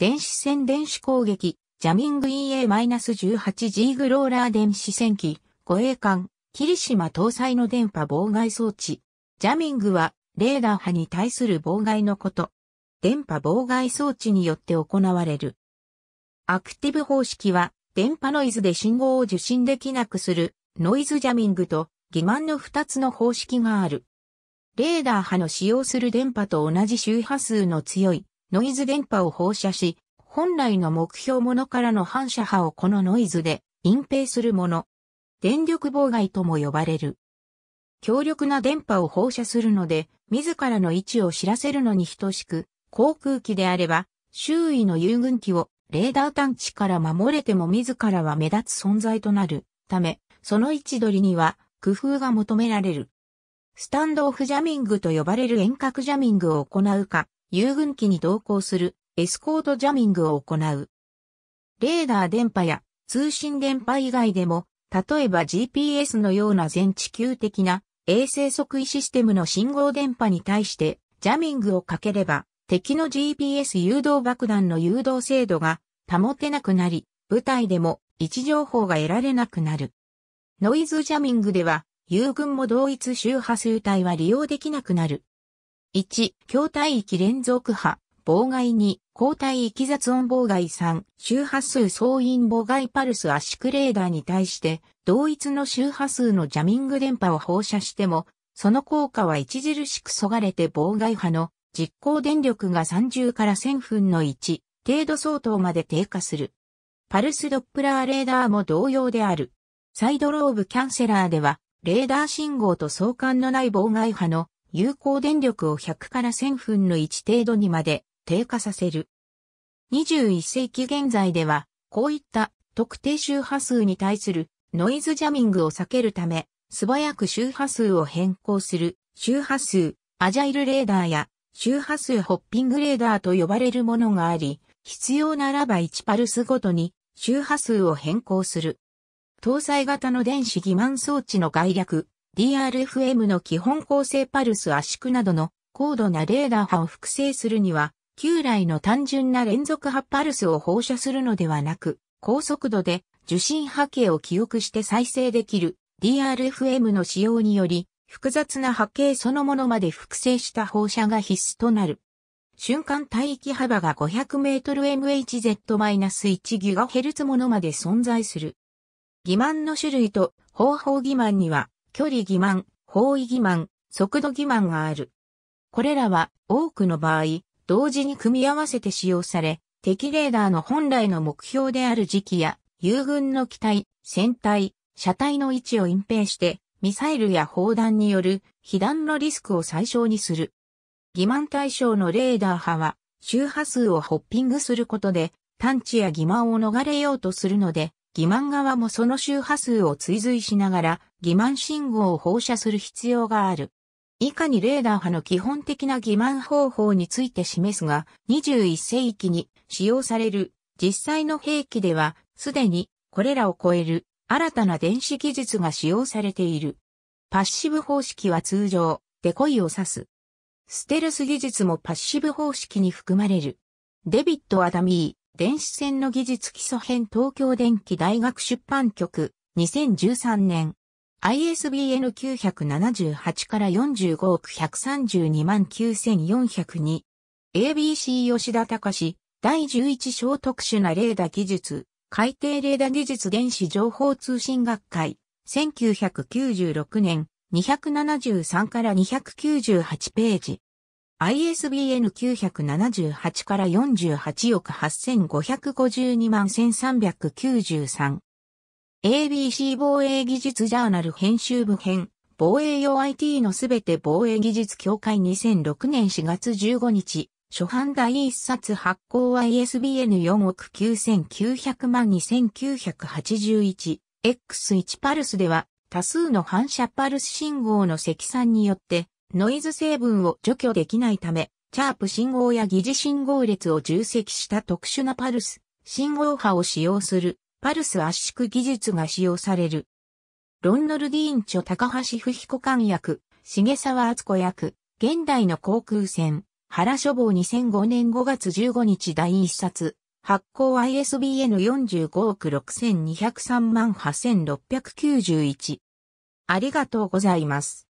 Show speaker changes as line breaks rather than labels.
電子戦電子攻撃、ジャミング EA-18G グローラー電子戦機、護衛艦、霧島搭載の電波妨害装置。ジャミングは、レーダー波に対する妨害のこと。電波妨害装置によって行われる。アクティブ方式は、電波ノイズで信号を受信できなくする、ノイズジャミングと、欺瞞の2つの方式がある。レーダー波の使用する電波と同じ周波数の強いノイズ電波を放射し、本来の目標ものからの反射波をこのノイズで隠蔽するもの。電力妨害とも呼ばれる。強力な電波を放射するので、自らの位置を知らせるのに等しく、航空機であれば、周囲の遊軍機をレーダー探知から守れても自らは目立つ存在となるため、その位置取りには工夫が求められる。スタンドオフジャミングと呼ばれる遠隔ジャミングを行うか、遊軍機に同行するエスコートジャミングを行う。レーダー電波や通信電波以外でも、例えば GPS のような全地球的な衛星測位システムの信号電波に対してジャミングをかければ敵の GPS 誘導爆弾の誘導精度が保てなくなり、部隊でも位置情報が得られなくなる。ノイズジャミングでは、友軍も同一周波数帯は利用できなくなる。1、強体域連続波、妨害2、交代域雑音妨害3、周波数総引妨害パルス圧縮レーダーに対して、同一の周波数のジャミング電波を放射しても、その効果は著しくそがれて妨害波の実行電力が30から1000分の1程度相当まで低下する。パルスドップラーレーダーも同様である。サイドローブキャンセラーでは、レーダー信号と相関のない妨害波の有効電力を100から1000分の1程度にまで低下させる。21世紀現在では、こういった特定周波数に対するノイズジャミングを避けるため、素早く周波数を変更する周波数、アジャイルレーダーや周波数ホッピングレーダーと呼ばれるものがあり、必要ならば1パルスごとに周波数を変更する。搭載型の電子欺瞞装置の概略、DRFM の基本構成パルス圧縮などの高度なレーダー波を複製するには、旧来の単純な連続波パルスを放射するのではなく、高速度で受信波形を記憶して再生できる DRFM の使用により、複雑な波形そのものまで複製した放射が必須となる。瞬間帯域幅が 500mmHz-1GHz ものまで存在する。欺瞞の種類と方法欺瞞には距離欺瞞、方位欺瞞、速度欺瞞がある。これらは多くの場合、同時に組み合わせて使用され、敵レーダーの本来の目標である時期や、友軍の機体、船体、車体の位置を隠蔽して、ミサイルや砲弾による被弾のリスクを最小にする。欺瞞対象のレーダー波は、周波数をホッピングすることで、探知や欺瞞を逃れようとするので、欺瞞側もその周波数を追随しながら、欺瞞信号を放射する必要がある。以下にレーダー波の基本的な欺瞞方法について示すが、21世紀に使用される実際の兵器では、すでにこれらを超える新たな電子技術が使用されている。パッシブ方式は通常、デコイを指す。ステルス技術もパッシブ方式に含まれる。デビッド・アダミー、電子戦の技術基礎編東京電機大学出版局、2013年。ISBN 978から45億132万9402 ABC 吉田隆史、第11章特殊なレーダー技術海底レーダー技術電子情報通信学会1996年273から298ページ ISBN 978から48億8552万1393 ABC 防衛技術ジャーナル編集部編、防衛用 IT のすべて防衛技術協会2006年4月15日、初版第1冊発行は ISBN4 億9900万 2981X1 パルスでは、多数の反射パルス信号の積算によって、ノイズ成分を除去できないため、チャープ信号や疑似信号列を重積した特殊なパルス、信号波を使用するパルス圧縮技術が使用される。ロンノルディーン著高橋不彦官役、重沢敦子役、現代の航空船、原書房2005年5月15日第1冊、発行 ISBN 45億6203万8691。ありがとうございます。